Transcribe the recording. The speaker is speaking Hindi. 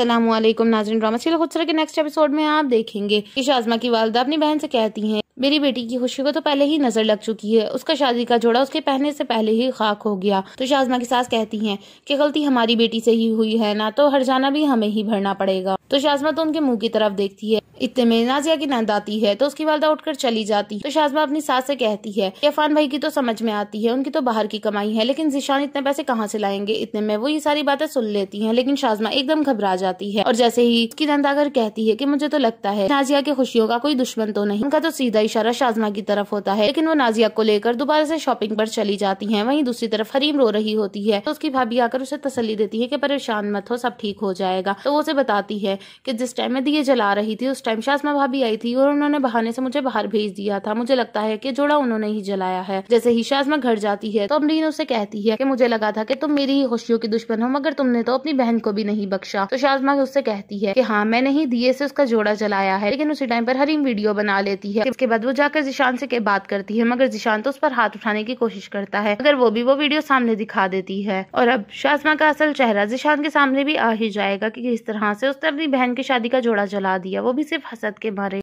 सलामकुम नाजरन ड्रामा सीरियल खुदसरा के नेक्स्ट एपिसोड में आप देखेंगे कि शाजमा की वालदा अपनी बहन से कहती हैं मेरी बेटी की खुशी को तो पहले ही नजर लग चुकी है उसका शादी का जोड़ा उसके पहने से पहले ही खाक हो गया तो शाजमा की सास कहती हैं कि गलती हमारी बेटी से ही हुई है ना तो हर जाना भी हमें ही भरना पड़ेगा तो शाजमा तो उनके मुंह की तरफ देखती है इतने में नाजिया की नंद आती है तो उसकी वालदा उठकर चली जाती है तो शाजमा अपनी सास से कहती है कि अफान भाई की तो समझ में आती है उनकी तो बाहर की कमाई है लेकिन जिशान इतने पैसे कहाँ से लाएंगे इतने में वो ये सारी बातें सुन लेती है लेकिन शाजमा एकदम घबरा जाती है और जैसे ही उसकी नंद आकर कहती है की मुझे तो लगता है नाजिया की खुशियों का कोई दुश्मन तो नहीं उनका तो सीधा इशारा शाजमा की तरफ होता है लेकिन वो नाजिया को लेकर दोबारा से शॉपिंग पर चली जाती है वही दूसरी तरफ हरीम रो रही होती है तो उसकी भाभी आकर उसे तसली देती है की परेशान मत हो सब ठीक हो जाएगा तो वो उसे बताती है की जिस टाइम में दिए जला रही थी उस टाइम टाइम शासमा भाभी आई थी और उन्होंने बहाने से मुझे बाहर भेज दिया था मुझे लगता है की जोड़ा उन्होंने ही जलाया है जैसे ही शासमा घर जाती है तो अमरीन उसे कहती है की मुझे लगा था की तुम मेरी ही खुशियों की दुश्मन हो मगर तुमने तो अपनी बहन को भी नहीं बख्शा तो शाजमा उससे कहती है की हाँ मैंने ही दिए से उसका जोड़ा जलाया है लेकिन उसी टाइम पर हरीम वीडियो बना लेती है इसके बाद वो जाकर जिशान से बात करती है मगर जिशान तो उस पर हाथ उठाने की कोशिश करता है मगर वो भी वो वीडियो सामने दिखा देती है और अब शाजमा का असल चेहरा जिशान के सामने भी आ ही जाएगा की किस तरह से उसने अपनी बहन की शादी का जोड़ा जला दिया वो भी सिर्फ सिर्फ हसद के मारे